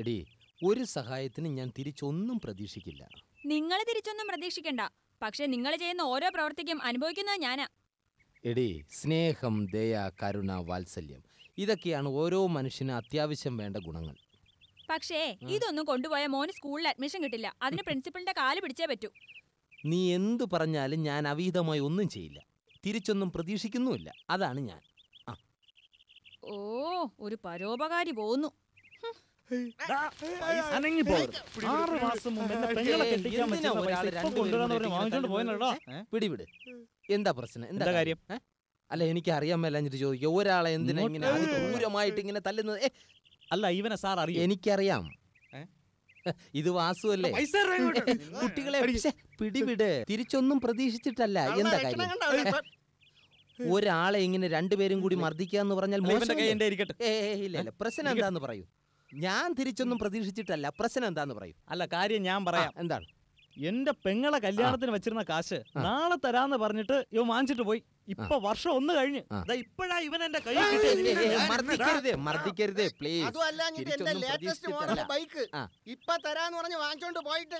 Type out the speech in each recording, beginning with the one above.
എടി ഒരു സഹായത്തിന് ഞാൻ തിരിച്ചൊന്നും പ്രതീക്ഷിക്കില്ല നിങ്ങൾ തിരിച്ചൊന്നും പ്രതീക്ഷിക്കണ്ട പക്ഷെ നിങ്ങൾ ചെയ്യുന്ന ഓരോ പ്രവർത്തിക്കും അനുഭവിക്കുന്നത് ഞാനാ എടി സ്നേഹം ദയ കരുണ വാത്സല്യം ഇതൊക്കെയാണ് ഓരോ മനുഷ്യന് അത്യാവശ്യം വേണ്ട ഗുണങ്ങൾ പക്ഷേ ഇതൊന്നും കൊണ്ടുപോയ മോന് സ്കൂളിൽ അഡ്മിഷൻ കിട്ടില്ല അതിന് പ്രിൻസിപ്പളിന്റെ കാല് പിടിച്ചേ പറ്റൂ നീ എന്തു പറഞ്ഞാലും ഞാൻ അവീതമായി ഒന്നും ചെയ്യില്ല തിരിച്ചൊന്നും പ്രതീക്ഷിക്കുന്നുമില്ല അതാണ് ഞാൻ ഓ ഒരു പരോപകാരി പോകുന്നു അനങ്ങി ആറ് മാസം പെങ്ങളെ കെട്ടിക്കാൻ എന്താ പ്രശ്നം എന്താ കാര്യം അല്ല എനിക്ക് അറിയാൻ മേലഞ്ഞിട്ട് ചോദിക്കുക ഒരാളെ എന്തിനാ ഇങ്ങനെ ക്രൂരമായിട്ട് ഇങ്ങനെ തല്ലുന്നത് അല്ല ഇവനെ സാർ അറിയാം എനിക്കറിയാം ഇത് വാസു അല്ലേ കുട്ടികളെ പിടിവിട് തിരിച്ചൊന്നും പ്രതീക്ഷിച്ചിട്ടല്ല എന്താ കാര്യം ഒരാളെ ഇങ്ങനെ രണ്ടുപേരും കൂടി മർദ്ദിക്കാന്ന് പറഞ്ഞാൽ പ്രശ്നം എന്താന്ന് പറയൂ ഞാൻ തിരിച്ചൊന്നും പ്രതീക്ഷിച്ചിട്ടല്ല പ്രശ്നം എന്താന്ന് പറയും അല്ല കാര്യം ഞാൻ പറയാം എന്താണ് എന്റെ പെങ്ങളെ കല്യാണത്തിന് വെച്ചിരുന്ന കാശ് നാളെ തരാന്ന് പറഞ്ഞിട്ട് ഇവ വാങ്ങിച്ചിട്ട് പോയി ഇപ്പൊ വർഷം ഒന്ന് കഴിഞ്ഞ് ഇപ്പഴാ ഇവൻ എന്റെ കൈ പ്ലീസ് എന്റെ ലേറ്റസ്റ്റ് മോഡൽ ബൈക്ക് തരാന്ന് വാങ്ങിച്ചോണ്ട് പോയിട്ട്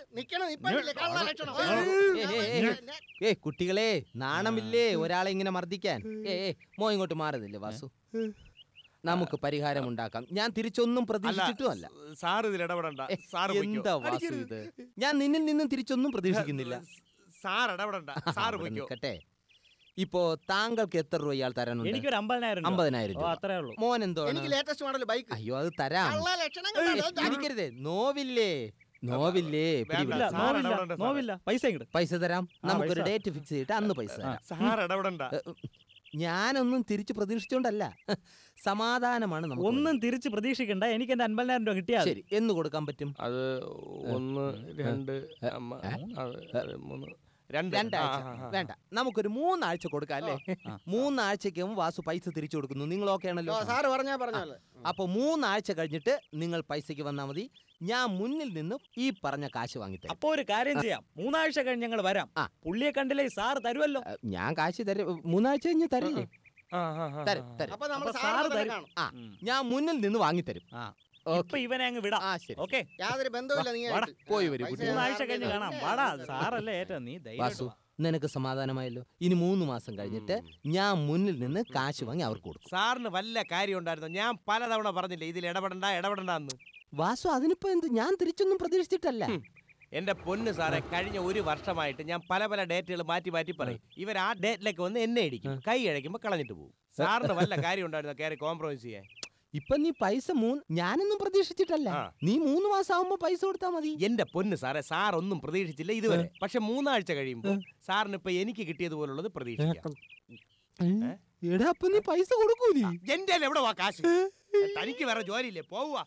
ഏ കുട്ടികളെ നാണമില്ലേ ഒരാളെ ഇങ്ങനെ മർദ്ദിക്കാൻ ഏ മോ ഇങ്ങോട്ട് മാറുന്നില്ലേ വാസു നമുക്ക് പരിഹാരം ഉണ്ടാക്കാം ഞാൻ തിരിച്ചൊന്നും പ്രതീക്ഷിച്ചിട്ടുമല്ല സാർ ഇതിൽ ഇടപെടണ്ട സാർ എന്താ വാസു ഇത് ഞാൻ നിന്നിൽ നിന്നും തിരിച്ചൊന്നും പ്രതീക്ഷിക്കുന്നില്ല സാർ ഇടപെടണ്ട സാർ നിൽക്കട്ടെ ഇപ്പോ താങ്കൾക്ക് എത്ര രൂപ ഇയാൾ തരാനുണ്ട് എനിക്ക് ഒരു അമ്പതിനായിരം രൂപ അത്രേ മോൻ എന്തോ എനിക്ക് ലേറ്റസ്റ്റ് മോഡൽ ബൈക്ക് അയ്യോ അത് തരാം ഇരിക്കരുതേ നോവില്ലേ നോവില്ലേ നോവില്ല പൈസ പൈസ തരാം നമുക്കൊരു ഡേറ്റ് ഫിക്സ് ചെയ്തിട്ട് അന്ന് പൈസ സാർ ഇടപെടണ്ട ഞാനൊന്നും തിരിച്ചു പ്രതീക്ഷിച്ചോണ്ടല്ല സമാധാനമാണ് നമുക്ക് ഒന്നും തിരിച്ചു പ്രതീക്ഷിക്കണ്ട എനിക്ക് എന്റെ അൻപതിനായിരം രൂപ കിട്ടിയാൽ ശരി എന്ന് കൊടുക്കാൻ പറ്റും അത് ഒന്ന് രണ്ട് മൂന്ന് രണ്ടാഴ്ച വേണ്ട നമുക്കൊരു മൂന്നാഴ്ച കൊടുക്കാം അല്ലേ മൂന്നാഴ്ചക്കും വാസു പൈസ തിരിച്ചു കൊടുക്കുന്നു നിങ്ങൾ ഓക്കെ ആണല്ലോ സാറ് പറഞ്ഞാ പറഞ്ഞല്ലോ അപ്പൊ മൂന്നാഴ്ച കഴിഞ്ഞിട്ട് നിങ്ങൾ പൈസക്ക് വന്നാൽ മതി ഞാൻ മുന്നിൽ നിന്ന് ഈ പറഞ്ഞ കാശ് വാങ്ങിത്തേ അപ്പൊ ഒരു കാര്യം ചെയ്യാം മൂന്നാഴ്ച കഴിഞ്ഞ് ഞങ്ങൾ വരാം പുള്ളിയെ കണ്ടില്ലേ സാർ തരുമല്ലോ ഞാൻ കാശ് തരും മൂന്നാഴ്ച കഴിഞ്ഞ് തരില്ലേ ഞാൻ മുന്നിൽ നിന്ന് വാങ്ങിത്തരും ഇവനെ യാതൊരു ബന്ധവുമില്ല നീ പോയി കാണാം വാടാ നീ നിനക്ക് സമാധാനമായല്ലോ ഇനി മൂന്ന് മാസം കഴിഞ്ഞിട്ട് ഞാൻ മുന്നിൽ നിന്ന് കാശ് വാങ്ങി അവർക്ക് കൊടുക്കും സാറിന് വല്ല കാര്യം ഉണ്ടായിരുന്നു ഞാൻ പലതവണ പറഞ്ഞില്ലേ ഇതിൽ ഇടപെടണ്ട ഇടപെടണ്ടെന്ന് വാസു അതിനിപ്പോ എന്ത് ഞാൻ തിരിച്ചൊന്നും പ്രതീക്ഷിച്ചിട്ടല്ല എന്റെ പൊന്ന് സാറെ കഴിഞ്ഞ ഒരു വർഷമായിട്ട് ഞാൻ പല പല ഡേറ്റുകൾ മാറ്റി മാറ്റി പറയും ഇവർ ആ ഡേറ്റിലേക്ക് വന്ന് എന്നെ ഇടിക്കും കൈ അഴിക്കുമ്പോ കളഞ്ഞിട്ട് പോകും സാറിന് വല്ല കാര്യം ഉണ്ടായിരുന്നു കയറി കോംപ്രമൈസ് ചെയ്യാൻ ഇപ്പൊ നീ പൈസ മൂന്ന് ഞാനൊന്നും പ്രതീക്ഷിച്ചിട്ടല്ല നീ മൂന്ന് മാസം ആവുമ്പോ പൈസ കൊടുത്താൽ മതി എന്റെ പൊന്ന് സാറേ സാർ ഒന്നും പ്രതീക്ഷിച്ചില്ല ഇതുവരെ പക്ഷെ മൂന്നാഴ്ച കഴിയുമ്പോ സാറിന് ഇപ്പൊ എനിക്ക് കിട്ടിയതുപോലുള്ളത് പ്രതീക്ഷിക്കാം എടാ നീ പൈസ കൊടുക്കൂലേ എന്റെ എവിടെ വാ കാശ് തനിക്ക് വേറെ ജോലിയില്ലേ പോവാ